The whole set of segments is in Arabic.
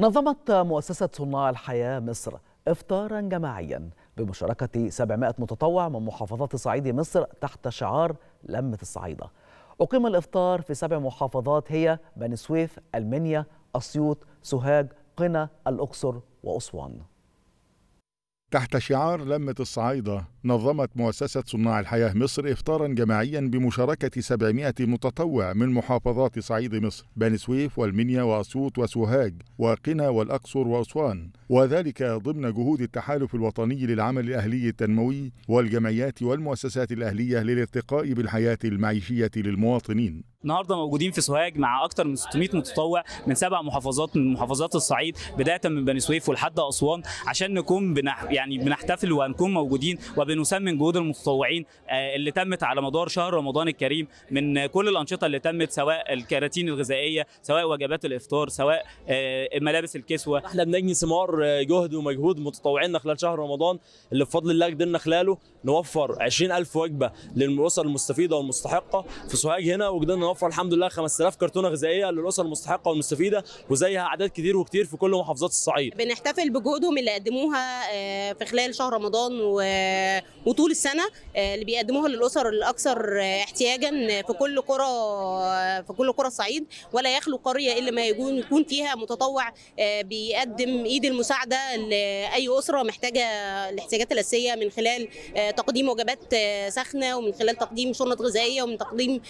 نظمت مؤسسة صناع الحياة مصر إفطارا جماعيا بمشاركة 700 متطوع من محافظات صعيد مصر تحت شعار لمة الصعيدة أقيم الإفطار في سبع محافظات هي بني سويف، المنيا، أسيوط، سوهاج، قنا، الأقصر وأسوان تحت شعار لمة الصعايدة نظمت مؤسسة صناع الحياة مصر إفطارا جماعيا بمشاركة 700 متطوع من محافظات صعيد مصر بني سويف والمنيا وأسيوط وسوهاج وقنا والأقصر وأسوان وذلك ضمن جهود التحالف الوطني للعمل الأهلي التنموي والجمعيات والمؤسسات الأهلية للارتقاء بالحياة المعيشية للمواطنين النهارده موجودين في سوهاج مع اكثر من 600 متطوع من سبع محافظات من محافظات الصعيد بدايه من بني سويف ولحد اسوان عشان نكون بنح يعني بنحتفل ونكون موجودين وبنسمن جهود المتطوعين آه، اللي تمت على مدار شهر رمضان الكريم من كل الانشطه اللي تمت سواء الكراتين الغذائيه سواء وجبات الافطار سواء آه، ملابس الكسوه احنا بنجني ثمار آه، جهد ومجهود متطوعينا خلال شهر رمضان اللي بفضل الله قدرنا خلاله نوفر 20000 وجبه للاسر المستفيده والمستحقه في سوهاج هنا وقدرنا نوفر الحمد لله 5000 كرتونه غذائيه للاسر المستحقه والمستفيده وزيها اعداد كتير وكتير في كل محافظات الصعيد بنحتفل بجهودهم اللي قدموها آه، في خلال شهر رمضان وطول السنه آه، اللي بيقدموها للاسر الاكثر آه، احتياجا في كل قرى في كل قرى الصعيد ولا يخلو قريه الا ما يكون يكون فيها متطوع بيقدم ايد المساعده لاي اسره محتاجه الاحتياجات الاساسيه من خلال تقديم وجبات سخنه ومن خلال تقديم شنط غذائيه ومن تقديم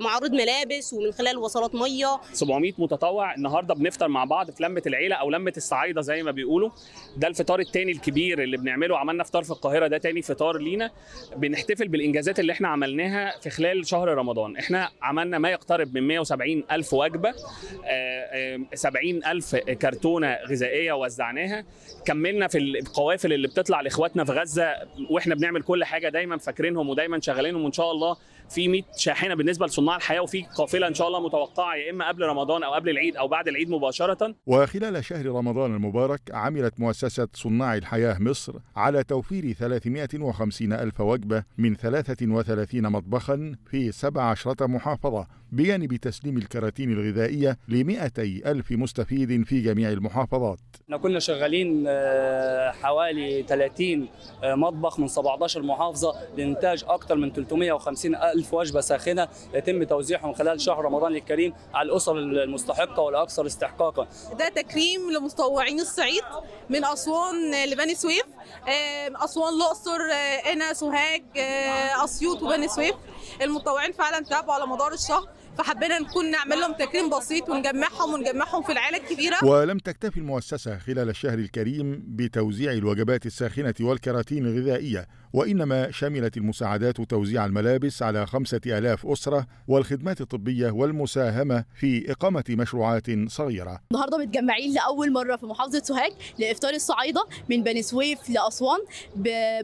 معارض ملابس ومن خلال وصلات ميه 700 متطوع النهارده بنفطر مع بعض في لمه العيله او لمه الصعايده زي ما بيقولوا ده الفطار الثاني الكبير اللي بنعمله عملنا فطار في القاهره ده ثاني فطار لينا بنحتفل بالانجازات اللي احنا عملناها في خلال شهر رمضان احنا عملنا ما يقترب من 170 الف وجبه 70 آه، آه، الف كرتونه غذائيه وزعناها كملنا في القوافل اللي بتطلع لاخواتنا في غزه واحنا بنعمل كل حاجه دايما فاكرينهم ودايما شغالينهم وان شاء الله في 100 شاحنه بالنسبه لصناع الحياه وفي في قافله ان شاء الله متوقعه يا اما قبل رمضان او قبل العيد او بعد العيد مباشره وخلال شهر رمضان المبارك عملت مؤسسه صناع الحياه مصر على توفير 350 الف وجبه من 33 مطبخا في 17 محافظه بجانب تسليم الكراتين الغذائيه ل 200 الف مستفيد في جميع المحافظات احنا كنا شغالين آه، حوالي 30 آه، مطبخ من 17 محافظه لانتاج اكثر من 350 الف وجبه ساخنه يتم توزيعها منحهم خلال شهر رمضان الكريم على الاسر المستحقه والاكثر استحقاقا. ده تكريم لمتطوعين الصعيد من اسوان لبني سويف آه، اسوان الاقصر آه، انا سوهاج آه، اسيوط وبني سويف المتطوعين فعلا تعبوا على مدار الشهر فحبينا نكون نعمل لهم تكريم بسيط ونجمعهم ونجمعهم في العيله الكبيره ولم تكتفي المؤسسه خلال الشهر الكريم بتوزيع الوجبات الساخنه والكراتين الغذائيه وانما شملت المساعدات توزيع الملابس على خمسة ألاف اسره والخدمات الطبيه والمساهمه في اقامه مشروعات صغيره النهارده متجمعين لاول مره في محافظه سوهاج لافطار الصعايده من بني سويف لاسوان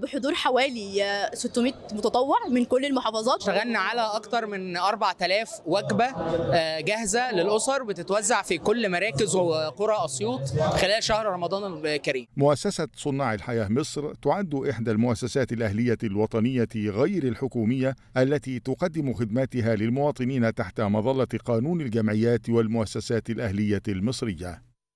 بحضور حوالي 600 متطوع من كل المحافظات اشتغلنا على اكتر من 4000 وجبه آه، جاهزه للاسر بتتوزع في كل مراكز وقرى اسيوط خلال شهر رمضان الكريم. مؤسسه صناع الحياه مصر تعد احدى المؤسسات الاهليه الوطنيه غير الحكوميه التي تقدم خدماتها للمواطنين تحت مظله قانون الجمعيات والمؤسسات الاهليه المصريه.